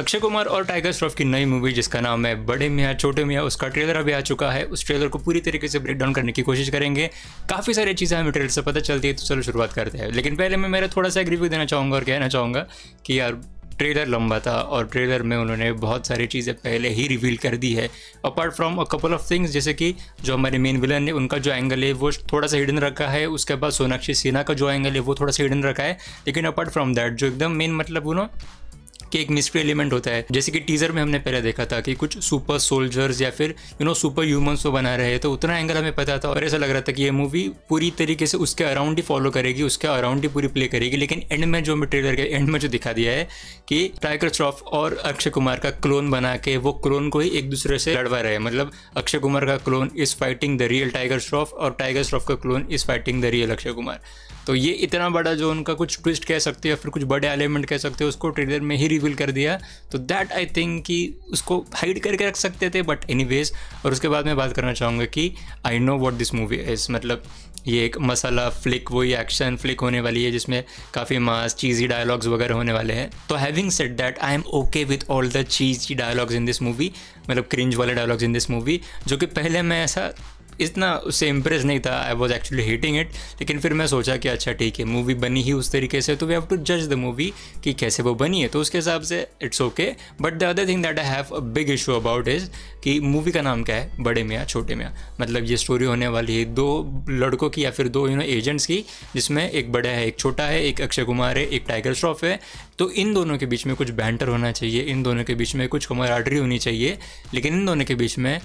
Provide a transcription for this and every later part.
अक्षय कुमार और टाइगर श्रॉफ की नई मूवी जिसका नाम है बड़े मियाँ छोटे मियाँ उसका ट्रेलर अभी आ चुका है उस ट्रेलर को पूरी तरीके से ब्रेक डाउन करने की कोशिश करेंगे काफ़ी सारी चीज़ें हमें ट्रेलर से पता चलती है तो चलो शुरुआत करते हैं लेकिन पहले मैं मेरा थोड़ा सा रिव्यू देना चाहूँगा और कहना चाहूँगा कि यार ट्रेलर लंबा था और ट्रेलर में उन्होंने बहुत सारी चीज़ें पहले ही रिवील कर दी है apart from a couple of things जैसे कि जो हमारे मेन विलन है उनका जो एंगल है वो थोड़ा सा हिडन रखा है उसके बाद सोनाक्षी सिन्हा का जो एंगल है वो थोड़ा सा हिडन रखा है लेकिन अपार्ट फ्रॉम दैट जो एकदम मेन मतलब उन्होंने कि एक मिस्ट्री एलिमेंट होता है जैसे कि टीजर में हमने पहले देखा था कि कुछ सुपर सोल्जर्स या फिर यू नो सुपर ह्यूमन्स को बना रहे तो उतना एंगल हमें पता था और ऐसा लग रहा था कि ये मूवी पूरी तरीके से उसके अराउंड ही फॉलो करेगी उसके अराउंड ही पूरी प्ले करेगी लेकिन एंड में जो ट्रेलर के एंड में जो दिखा दिया है कि टाइगर श्रॉफ और अक्षय कुमार का क्लोन बना के वो क्लोन को ही एक दूसरे से लड़वा रहे हैं मतलब अक्षय कुमार का clone is fighting the real Tiger Shroff और टाइगर श्रॉफ का clone is fighting the real Akshay Kumar तो ये इतना बड़ा जो उनका कुछ ट्विस्ट कह सकते हो या फिर कुछ बड़े एलिमेंट कह सकते हो उसको ट्रेलर में ही रिवील कर दिया तो दैट आई थिंक कि उसको हाइड करके रख सकते थे बट एनी और उसके बाद मैं बात करना चाहूँगा कि I know what this movie is मतलब ये एक मसाला फ्लिक वही एक्शन फ्लिक होने वाली है जिसमें काफ़ी मास चीज़ी डायलॉग्स वगैरह होने वाले हैं तो having set that I am okay with all the cheesy dialogues in this movie मतलब क्रिंज वाले डायलॉग्स इन दिस मूवी जो कि पहले मैं ऐसा इतना उससे इम्प्रेस नहीं था I was actually hating it लेकिन फिर मैं सोचा कि अच्छा ठीक है मूवी बनी ही उस तरीके से तो वी हैव टू जज द मूवी कि कैसे वो बनी है तो उसके हिसाब से it's okay but the other thing that I have a big issue about is कि मूवी का नाम क्या है बड़े मियाँ छोटे मियाँ मतलब ये स्टोरी होने वाली है दो लड़कों की या फिर दो यू नो एजेंट्स की जिसमें एक बड़ा है एक छोटा है एक अक्षय कुमार है एक टाइगर श्रॉफ है तो इन दोनों के बीच में कुछ बैंटर होना चाहिए इन दोनों के बीच में कुछ कमराडरी होनी चाहिए लेकिन इन दोनों के बीच में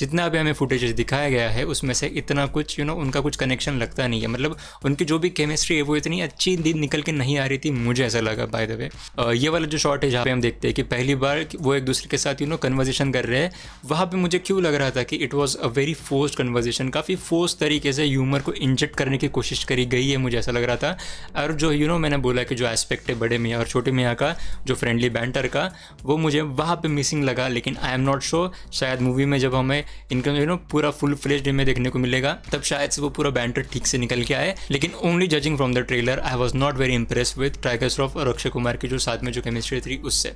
जितना भी हमें फुटेज दिखाया गया है उसमें से इतना कुछ यू you नो know, उनका कुछ कनेक्शन लगता नहीं है मतलब उनकी जो भी केमिस्ट्री है वो इतनी अच्छी दिन निकल के नहीं आ रही थी मुझे ऐसा लगा बाय द वे ये वाला जो शॉर्ट है जहाँ पे हम देखते हैं कि पहली बार वो एक दूसरे के साथ यू नो कन्वर्जेशन कर रहे हैं वहाँ पर मुझे क्यों लग रहा था कि it was a very force conversation काफ़ी फोर्स तरीके से ह्यूमर को इंजेक्ट करने की कोशिश करी गई है मुझे ऐसा लग रहा था और जो यू you नो know, मैंने बोला कि जो एस्पेक्ट है बड़े मियाँ और छोटे मियाँ का जो फ्रेंडली बैंटर का वो मुझे वहाँ पर मिसिंग लगा लेकिन आई एम नॉट श्योर शायद मूवी में जब हमें इनका यू नो पूरा फुल फ्लेज में देखने को मिलेगा तब शायद से वो पूरा बैंटर ठीक से निकल के आए लेकिन only judging from the trailer I was not very impress with Tiger Shroff और अक्षय कुमार की जो साथ में जो केमिस्ट्री थी उससे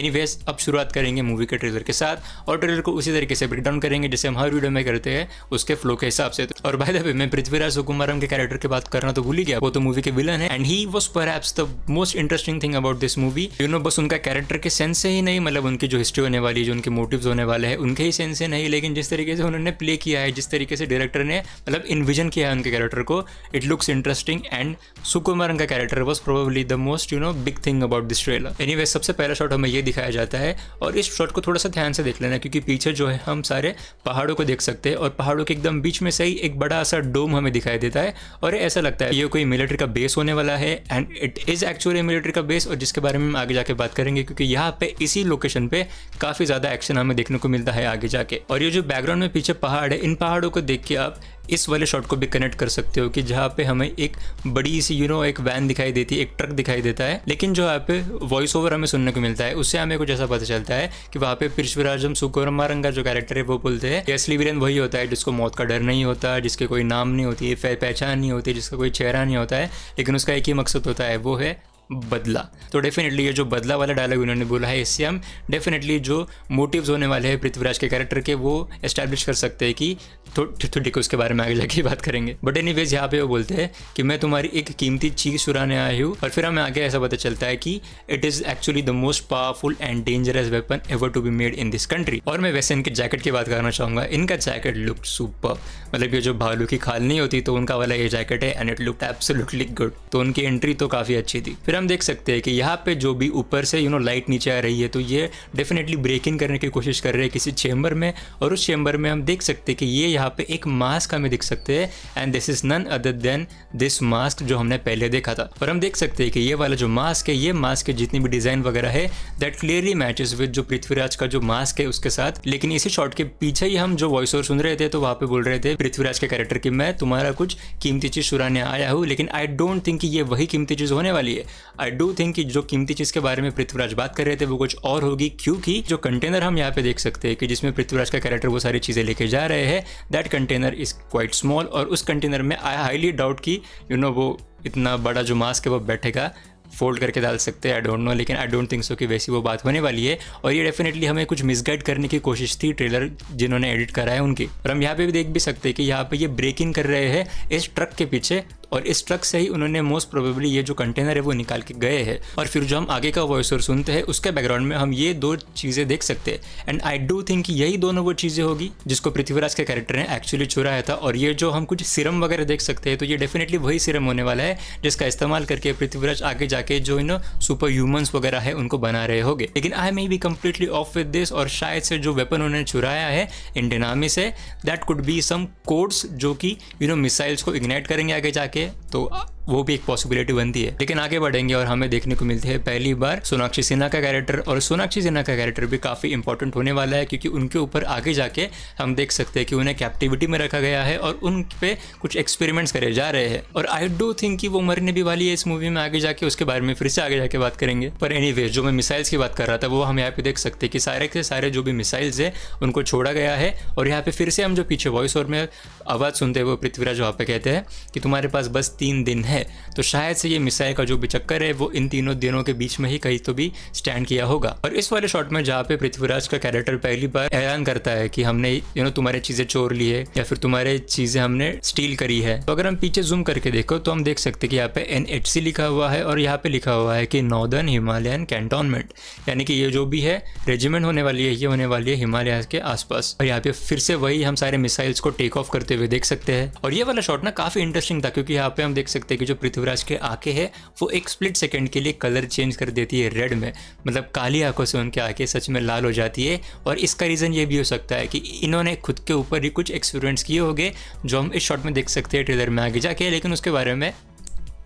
एनी अब शुरुआत करेंगे मूवी के ट्रेलर के साथ और ट्रेलर को उसी तरीके से ब्रेकडाउन करेंगे जैसे हम हर वीडियो में करते हैं उसके फ्लो के हिसाब से और भाई दबे मैं पृथ्वीराज सुकुमारम के कैरेक्टर की बात करना तो भूल ही गया वो तो मूवी के विलन है एंड ही वॉज पर most interesting thing about this movie you know बस उनका कैरेक्टर के सेंस से ही नहीं मतलब उनकी जो हिस्ट्री होने वाली जो उनके मोटिव्स होने वाले हैं उनके ही सेंस से नहीं लेकिन जिस तरीके से उन्होंने प्ले किया है जिस तरीके से डायरेक्टर ने मतलब इन्विजन किया है उनके कैरेक्टर को it looks interesting and Sukumaran का character was probably the most you know big thing about this trailer any सबसे पहला शॉट हमें ये दिखाया जाता है और इस शॉट को थोड़ा सा ध्यान से देख लेना क्योंकि पीछे जो है हम सारे पहाड़ों को देख सकते हैं और पहाड़ों के एकदम बीच में से ही एक बड़ा सा डोम हमें दिखाई देता है और ऐसा लगता है ये कोई मिलिट्री का बेस होने वाला है and it is actually military का बेस और जिसके बारे में हम आगे जाके बात करेंगे क्योंकि यहाँ पे इसी लोकेशन पे काफ़ी ज़्यादा एक्शन हमें देखने को मिलता है आगे जाके और ये जो बैकग्राउंड में पीछे पहाड़ है इन पहाड़ों को देख के आप इस वाले शॉट को भी कनेक्ट कर सकते हो कि जहाँ पे हमें एक बड़ी सी यू नो एक वैन दिखाई देती है एक ट्रक दिखाई देता है लेकिन जो यहाँ पे वॉइस ओवर हमें सुनने को मिलता है उससे हमें कुछ ऐसा पता चलता है कि वहाँ पे पृथ्वीराजम सुकोरमारंग का जो कैरेक्टर है वो बोलते हैं असली वही होता है जिसको मौत का डर नहीं होता जिसके कोई नाम नहीं होती पहचान नहीं होती जिसका कोई चेहरा नहीं होता है लेकिन उसका एक ही मकसद होता है वो है बदला तो डेफिनेटली ये जो बदला वाला डायलॉग इन्होंने बोला है इससे हम डेफिनेटली जो मोटिव्स होने वाले हैं पृथ्वीराज के कैरेक्टर के वो एस्टैब्लिश कर सकते हैं कि तो ठीक उसके बारे में आगे जाके बात करेंगे बट एनी वेज यहाँ पे वो बोलते हैं कि मैं तुम्हारी एक कीमती चीज़ चुराने आई हूँ और फिर हमें आगे ऐसा पता चलता है कि it is actually the most powerful and dangerous weapon ever to be made in this country और मैं वैसे इनके जैकेट की बात करना चाहूंगा इनका जैकेट लुक सुपर मतलब ये जो भालू की खाल नहीं होती तो उनका वाला ये जैकेट है and it look absolutely good तो उनकी एंट्री तो काफ़ी अच्छी थी फिर हम देख सकते हैं कि यहाँ पे जो भी ऊपर से यू नो लाइट नीचे आ रही है तो ये डेफिनेटली ब्रेक इन करने की कोशिश कर रहे हैं किसी चेंबर में और उस चेंबर में हम देख सकते हैं कि ये यहाँ पे एक मास्क हमें दिख सकते हैं and this is none other than this mask जो हमने पहले देखा था और हम देख सकते हैं कि ये वाला जो मास्क है ये मास्क के जितनी भी डिज़ाइन वगैरह है दैट क्लियरली मैचेस विद जो पृथ्वीराज का जो मास्क है उसके साथ लेकिन इसी शॉर्ट के पीछे ही हम जो वॉइस ओवर सुन रहे थे तो वहाँ पे बोल रहे थे पृथ्वीराज के कैरेक्टर की मैं तुम्हारा कुछ कीमती चीज़ चुराने आया हूँ लेकिन आई डोंट थिंक ये वही कीमती चीज़ होने वाली है आई डू थिंक कि जो कीमती चीज़ के बारे में पृथ्वीराज बात कर रहे थे वो कुछ और होगी क्योंकि जो कंटेनर हम यहाँ पे देख सकते हैं कि जिसमें पृथ्वीराज का कैरेक्टर वो सारी चीज़ें लेके जा रहे हैं that container is quite small और उस कंटेनर में आई हाईली डाउट कि यू नो वो इतना बड़ा जो मास्क है वो बैठेगा फोल्ड करके डाल सकते हैं आई डोंट नो लेकिन आई डोंट थिंक सो कि वैसी वो बात होने वाली है और ये डेफिनेटली हमें कुछ मिसगाइड करने की कोशिश थी ट्रेलर जिन्होंने एडिट करा है उनकी और हम यहाँ पे भी देख भी सकते हैं कि यहाँ पे ये ब्रेकिंग कर रहे हैं इस ट्रक के पीछे और इस ट्रक से ही उन्होंने मोस्ट प्रोबेबली ये जो कंटेनर है वो निकाल के गए हैं और फिर जो हम आगे का वॉइस ओवर सुनते हैं उसके बैकग्राउंड में हम ये दो चीज़ें देख सकते हैं एंड आई डू थिंक यही दोनों वो चीज़ें होगी जिसको पृथ्वीराज के कैरेक्टर ने एक्चुअली छुराया था और ये जो हम कुछ सिरम वगैरह देख सकते हैं तो ये डेफिनेटली वही सिरम होने वाला है जिसका इस्तेमाल करके पृथ्वीराज आगे जाके जो इन सुपर ह्यूमन्स वगैरह है उनको बना रहे होंगे लेकिन I may be completely off with this और शायद से जो वेपन उन्होंने चुराया है इंडियन आर्मी से that could be some codes जो कि यू नो मिसाइल्स को इग्नाइट करेंगे आगे जाके तो वो भी एक पॉसिबिलिटी बनती है लेकिन आगे बढ़ेंगे और हमें देखने को मिलती है पहली बार सोनाक्षी सिन्हा का कैरेक्टर और सोनाक्षी सिन्हा का कैरेक्टर भी काफ़ी इंपॉर्टेंट होने वाला है क्योंकि उनके ऊपर आगे जाके हम देख सकते हैं कि उन्हें कैप्टिविटी में रखा गया है और उन पे कुछ एक्सपेरिमेंट्स करे जा रहे हैं और आई डोंट थिंक कि वो मरने भी वाली है इस मूवी में आगे जाके उसके बारे में फिर से आगे जाके बात करेंगे पर एनी जो मैं मिसाइल्स की बात कर रहा था वो हम यहाँ पे देख सकते हैं कि सारे के सारे जो भी मिसाइल्स है उनको छोड़ा गया है और यहाँ पे फिर से हम जो पीछे वॉइस और में आवाज़ सुनते हैं वो पृथ्वीराज वहाँ पे कहते हैं कि तुम्हारे पास बस तीन दिन है है तो शायद से ये मिसाइल का जो भी चक्कर है वो इन तीनों दिनों के बीच में ही कहीं तो भी स्टैंड किया होगा और इस वाले शॉट में जहाँ पे पृथ्वीराज का कैरेक्टर पहली बार ऐलान करता है कि हमने यू नो तुम्हारे चीजें चोर ली है या फिर तुम्हारे चीजें हमने स्टील करी है तो अगर हम पीछे जूम करके देखो तो हम देख सकते कि यहाँ पे एन लिखा हुआ है और यहाँ पे लिखा हुआ है कि नॉर्दर्न हिमालयन कैंटोनमेंट यानी कि ये जो भी है रेजिमेंट होने वाली है ये होने वाली है हिमालय के आसपास और यहाँ पे फिर से वही हम सारे मिसाइल्स को टेक ऑफ करते हुए देख सकते हैं और ये वाला शॉट ना काफी इंटरेस्टिंग था क्योंकि यहाँ पे हम देख सकते कि जो पृथ्वीराज के आंखें हैं वो एक स्प्लिट सेकेंड के लिए कलर चेंज कर देती है रेड में मतलब काली आंखों से उनकी आंखें सच में लाल हो जाती है और इसका रीज़न ये भी हो सकता है कि इन्होंने खुद के ऊपर ही कुछ एक्सपेरिमेंट्स किए होंगे जो हम इस शॉट में देख सकते हैं ट्रेलर में आगे जाके लेकिन उसके बारे में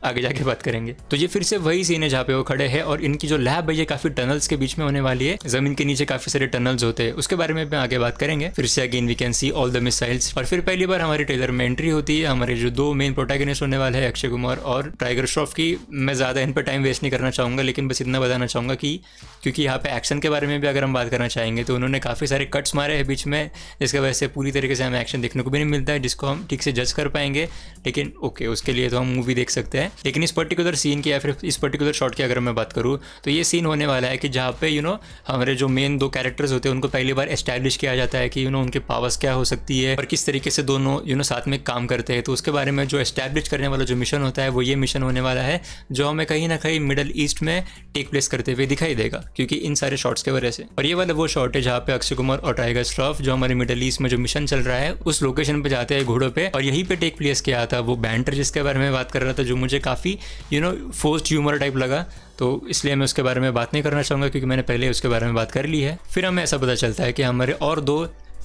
आगे जाके बात करेंगे तो ये फिर से वही सीन है जहाँ पे वो खड़े हैं और इनकी जो लैब है ये काफी टनल्स के बीच में होने वाली है जमीन के नीचे काफी सारे टनल्स होते हैं उसके बारे में भी आगे बात करेंगे फिर से again we can see all the missiles और फिर पहली बार हमारे ट्रेलर में एंट्री होती है हमारे जो दो मेन प्रोटेगनिस्ट होने वाले हैं अक्षय कुमार और टाइगर श्रॉफ की मैं ज्यादा इन पर टाइम वेस्ट नहीं करना चाहूंगा लेकिन बस इतना बताना चाहूंगा कि क्योंकि यहाँ पे एक्शन के बारे में भी अगर हम बात करना चाहेंगे तो उन्होंने काफी सारे कट्स मारे हैं बीच में जिसकी वजह से पूरी तरीके से हमें एक्शन देखने को भी नहीं मिलता है जिसको हम ठीक से जज कर पाएंगे लेकिन ओके उसके लिए तो हम मूवी देख सकते हैं लेकिन इस पर्टिकुलर सीन की या फिर इस पर्टिकुलर शॉट की अगर मैं बात करूँ तो ये सीन होने वाला है कि जहाँ पे यू नो हमारे जो मेन दो कैरेक्टर्स होते हैं उनको पहली बार एस्टैब्लिश किया जाता है कि यू नो उनके पावर्स क्या हो सकती है और किस तरीके से दोनों यू नो साथ में काम करते हैं तो उसके बारे में जो एस्टैब्लिश करने वाला जो मिशन होता है वो ये मिशन होने वाला है जो हमें कहीं ना कहीं मिडल ईस्ट में टेक प्लेस करते हुए दिखाई देगा क्योंकि इन सारे शॉट्स के वजह से और ये वाला वो शॉट है जहाँ पे अक्षय कुमार और टाइगर श्रॉफ जो हमारे मिडल ईस्ट में जो मिशन चल रहा है उस लोकेशन पे जाते हैं घोड़ों पे और यहीं पे टेक प्लेस किया था वो बैंटर जिसके बारे में बात कर रहा था जो मुझे मुझे काफ़ी you know forced humour type लगा तो इसलिए मैं उसके बारे में बात नहीं करना चाहूँगा क्योंकि मैंने पहले उसके बारे में बात कर ली है फिर हमें ऐसा पता चलता है कि हमारे और दो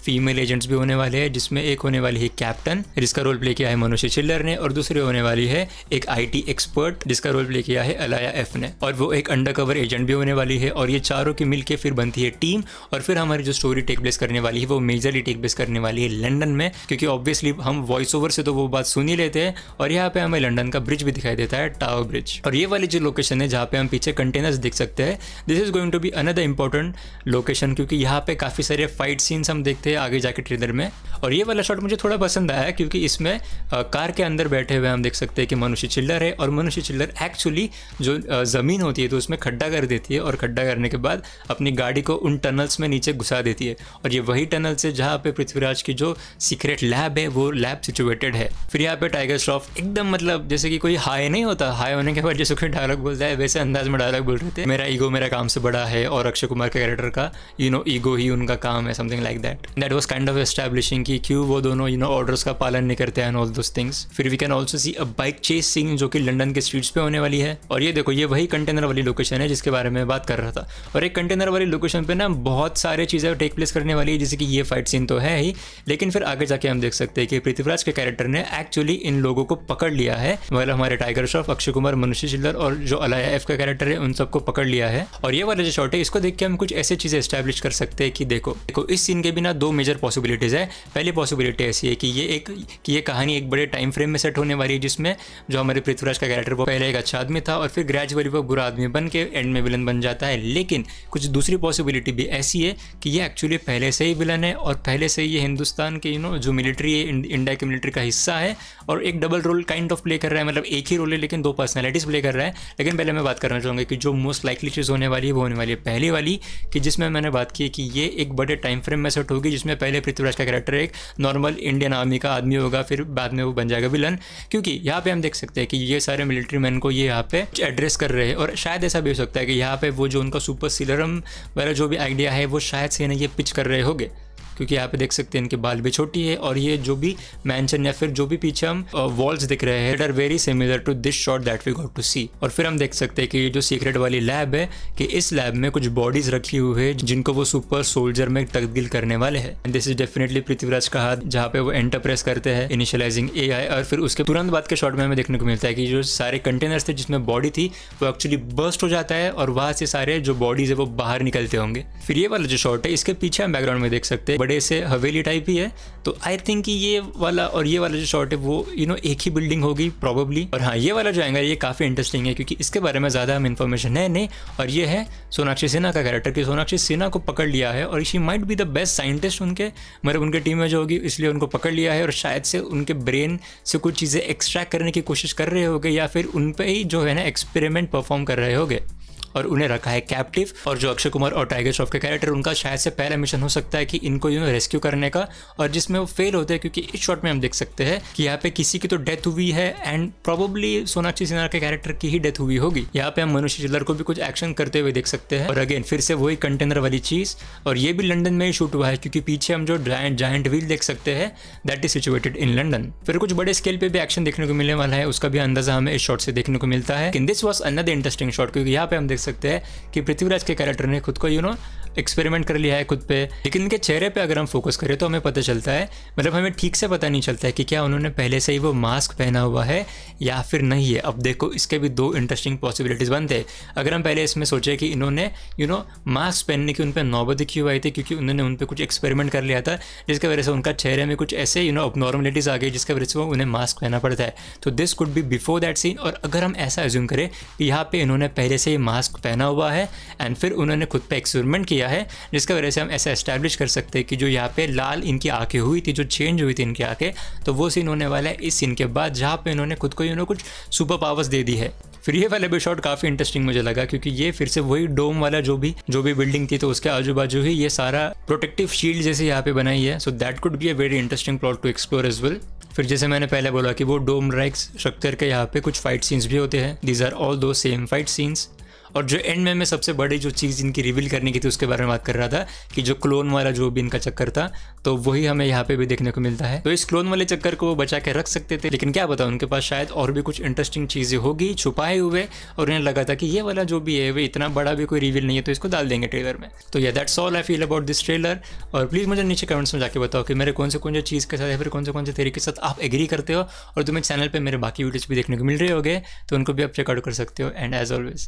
फीमेल एजेंट्स भी होने वाले हैं जिसमें एक होने वाली है कैप्टन जिसका रोल प्ले किया है मनुष्य चिल्लर ने और दूसरी होने वाली है एक आईटी एक्सपर्ट जिसका रोल प्ले किया है अलाया एफ ने और वो एक अंडर कवर एजेंट भी होने वाली है और ये चारों की मिलकर फिर बनती है टीम और फिर हमारी जो स्टोरी टेक प्लेस करने वाली है वो मेजरली टेक प्लेस करने वाली है लंडन में क्योंकि ऑब्वियसली हम वॉइस ओवर से तो वो बात सुन ही लेते हैं और यहाँ पे हमें लंडन का ब्रिज भी दिखाई देता है टावर ब्रिज और ये वाली जो लोकेशन है जहाँ पे हम पीछे कंटेनर्स देख सकते हैं this is going to be another important location क्योंकि यहाँ पे काफी सारे फाइट सीन्स हम देखते हैं थे आगे जाके ट्रेलर में और ये वाला शॉट मुझे थोड़ा पसंद आया क्योंकि इसमें कार के अंदर बैठे हुए हम देख सकते हैं कि मनुष्य चिल्लर है और मनुष्य चिल्लर एक्चुअली जो ज़मीन होती है तो उसमें खड्डा कर देती है और खड्डा करने के बाद अपनी गाड़ी को उन टनल्स में नीचे घुसा देती है और ये वही टनल्स है जहाँ पे पृथ्वीराज की जो सीक्रेट लैब है वो लैब सिचुएटेड है फिर यहाँ पे टाइगर श्रॉफ एकदम मतलब जैसे कि कोई हाई नहीं होता हाई होने के बाद जैसे कोई डायलॉग बोलता है वैसे अंदाज में डायलॉग बोल रहे थे मेरा ईगो मेरा काम से बड़ा है और अक्षय कुमार के कैरेक्टर का यू नो ईगो ही उनका काम है something like that that was kind of establishing कि क्यों वो दोनों यू नो ऑर्डर्स का पालन नहीं करते हैं ऑल दोस थिंग्स फिर we can also see a bike chase scene जो कि लंडन के स्ट्रीट्स पे होने वाली है और ये देखो ये वही कंटेनर वाली लोकेशन है जिसके बारे में बात कर रहा था और एक कंटेनर वाली लोकेशन पे ना बहुत सारे चीज़ें टेक प्लेस करने वाली है जैसे कि ये फाइट सीन तो है ही लेकिन फिर आगे जाके हम देख सकते हैं कि पृथ्वीराज के कैरेक्टर ने एक्चुअली इन लोगों को पकड़ लिया है मतलब हमारे टाइगर श्रॉफ अक्षय कुमार मनुष्य शिल्लर और जो अलाया एफ का कैरेक्टर है उन सबको पकड़ लिया है और ये वाला जो शॉट है इसको देख के हम कुछ ऐसी चीज़ें स्टैब्लिश कर सकते हैं कि देखो देखो इस सीन के बिना दो मेजर पॉसिबिलिटीज़ है पहली पॉसिबिलिटी ऐसी है कि ये एक कि ये कहानी एक बड़े टाइम फ्रेम में सेट होने वाली है जिसमें जो हमारे पृथ्वीराज का कैरेक्टर वो पहले एक अच्छा आदमी था और फिर ग्रेजुअली वो बुरा आदमी बन के एंड में विलन बन जाता है लेकिन कुछ दूसरी पॉसिबिलिटी भी ऐसी है कि ये एक्चुअली पहले से ही विलन है और पहले से ही ये हिंदुस्तान के यू नो जो मिलिट्री है इंडिया के मिलिट्री का हिस्सा है और एक double role kind of play कर रहा है मतलब एक ही रोल है लेकिन दो पर्सनैलिटीज़ प्ले कर रहा है लेकिन पहले मैं बात करना चाहूँगा कि जो मोस्ट लाइकली चीज़ होने वाली है वो होने वाली है पहली वाली कि जिसमें मैंने बात की कि ये एक बड़े टाइम फ्रेम में सेट होगी होगी जिसमें पहले पृथ्वीराज का कैरेक्टर एक नॉर्मल इंडियन आर्मी का आदमी होगा फिर बाद में वो बन जाएगा विलन क्योंकि यहाँ पे हम देख सकते हैं कि ये सारे मिलिट्री मैन को ये यहाँ पे एड्रेस कर रहे हैं और शायद ऐसा भी हो सकता है कि यहाँ पे वो जो उनका सुपर सिलरम वाला जो भी आइडिया है वो शायद से ना ये पिच कर रहे होंगे क्योंकि यहाँ पे देख सकते हैं इनकी बाल भी छोटी है और ये जो भी मैंशन या फिर जो भी पीछे हम वॉल्स दिख रहे हैं are very similar to this shot that we got to see और फिर हम देख सकते हैं कि जो सीक्रेट वाली लैब है कि इस लैब में कुछ बॉडीज रखी हुई है जिनको वो सुपर सोल्जर में तब्दील करने वाले हैं दिस इज डेफिनेटली पृथ्वीराज का हाथ जहाँ पे वो एंटरप्रेस करते हैं इनिशियलाइजिंग ए और फिर उसके तुरंत बाद के शॉट में हमें देखने को मिलता है कि जो सारे कंटेनर्स थे जिसमें बॉडी थी वो एक्चुअली बर्स्ट हो जाता है और वहां से सारे जो बॉडीज है वो बाहर निकलते होंगे फिर ये वाला जो शॉट है इसके पीछे हम बैकग्राउंड में देख सकते हैं बड़े से हवेली टाइप ही है तो आई थिंक ये वाला और ये वाला जो शॉट है वो यू you नो know, एक ही बिल्डिंग होगी प्रॉबेबली और हाँ ये वाला जो एंगल ये काफ़ी इंटरेस्टिंग है क्योंकि इसके बारे में ज़्यादा हम इन्फॉर्मेशन है नहीं और ये है सोनाक्षी सिन्हा का कैरेक्टर कि सोनाक्षी सिन्हा को पकड़ लिया है और she might be the best scientist उनके मतलब उनके टीम में जो होगी इसलिए उनको पकड़ लिया है और शायद से उनके ब्रेन से कुछ चीज़ें एक्सट्रैक्ट करने की कोशिश कर रहे होगे या फिर उन पर ही जो है ना एक्सपेरिमेंट परफॉर्म कर रहे होगे और उन्हें रखा है कैप्टिव और जो अक्षय कुमार और टाइगर श्रॉफ के कैरेक्टर उनका शायद से पहला मिशन हो सकता है कि इनको नो रेस्क्यू करने का और जिसमें वो फेल होते हैं क्योंकि इस शॉट में हम देख सकते हैं कि यहाँ पे किसी की तो डेथ हुई है एंड प्रोबेबली सोनाक्षी सिन्हा के कैरेक्टर की ही डेथ हुई होगी यहाँ पे हम मनुष्य चिल्लर को भी कुछ एक्शन करते हुए देख सकते हैं और अगेन फिर से वही कंटेनर वाली चीज़ और ये भी लंडन में ही शूट हुआ है क्योंकि पीछे हम जो जायंट व्हील देख सकते हैं that is situated in London फिर कुछ बड़े स्केल पे भी एक्शन देखने को मिलने वाला है उसका भी अंदाजा हमें इस शॉट से देखने को मिलता है this was another interesting shot क्योंकि यहाँ पे हम देख सकते हैं कि पृथ्वीराज के कैरेक्टर ने खुद को यू नो एक्सपेरिमेंट कर लिया है खुद पे लेकिन इनके चेहरे पे अगर हम फोकस करें तो हमें पता चलता है मतलब हमें ठीक से पता नहीं चलता है कि क्या उन्होंने पहले से ही वो मास्क पहना हुआ है या फिर नहीं है अब देखो इसके भी दो इंटरेस्टिंग पॉसिबिलिटीज़ बनते अगर हम पहले इसमें सोचे कि इन्होंने यू नो मास्क पहनने की उन पर नौबत क्यों आई थी क्योंकि उन्होंने उन पर कुछ एक्सपेरिमेंट कर लिया था जिसकी वजह से उनका चेहरे में कुछ ऐसे यू नो अपनॉर्मलिटीज़ आ गई जिसकी वजह से वो उन्हें मास्क पहना पड़ता है तो this could be before that scene और अगर हम ऐसा एज्यूम करें कि यहाँ पे इन्होंने पहले से ही मास्क पहना हुआ है एंड फिर उन्होंने खुद पर एक्सपेरिमेंट किया दिया है जिसकी वजह से हम ऐसा इस्टेब्लिश कर सकते हैं कि जो यहाँ पे लाल इनकी आँखें हुई थी जो चेंज हुई थी इनकी आँखें तो वो सीन होने वाला है इस सीन के बाद जहाँ पे इन्होंने खुद को इन्होंने कुछ सुपर पावर्स दे दी है फिर ये वाला भी शॉट काफ़ी इंटरेस्टिंग मुझे लगा क्योंकि ये फिर से वही डोम वाला जो भी जो भी बिल्डिंग थी तो उसके आजू बाजू ही ये सारा प्रोटेक्टिव शील्ड जैसे यहाँ पे बनाई है so that could be a very interesting plot to explore as well फिर जैसे मैंने पहले बोला कि वो डोम राइक्स स्ट्रक्चर के यहाँ पे कुछ फाइट सीन्स भी होते हैं these are all those same fight scenes और जो एंड में मैं सबसे बड़ी जो चीज़ इनकी रिवील करने की थी उसके बारे में बात कर रहा था कि जो क्लोन वाला जो भी इनका चक्कर था तो वही हमें यहाँ पे भी देखने को मिलता है तो इस क्लोन वाले चक्कर को वो बचा के रख सकते थे लेकिन क्या बताऊँ उनके पास शायद और भी कुछ इंटरेस्टिंग चीज़ें होगी छुपाए हुए और उन्हें लगा था कि ये वाला जो भी है वो इतना बड़ा भी कोई रिवील नहीं है तो इसको डाल देंगे ट्रेलर में तो या that's all I feel about this trailer और प्लीज़ मुझे नीचे कमेंट्स में जाकर बताओ कि मेरे कौन से कौन से चीज़ के साथ या फिर कौन से कौन से तरीके के साथ आप एग्री करते हो और तुम्हें चैनल पर मेरे बाकी वीडियोज़ भी देखने को मिल रहे हो तो उनको भी आप चेकआउट कर सकते हो एंड एज ऑलवेज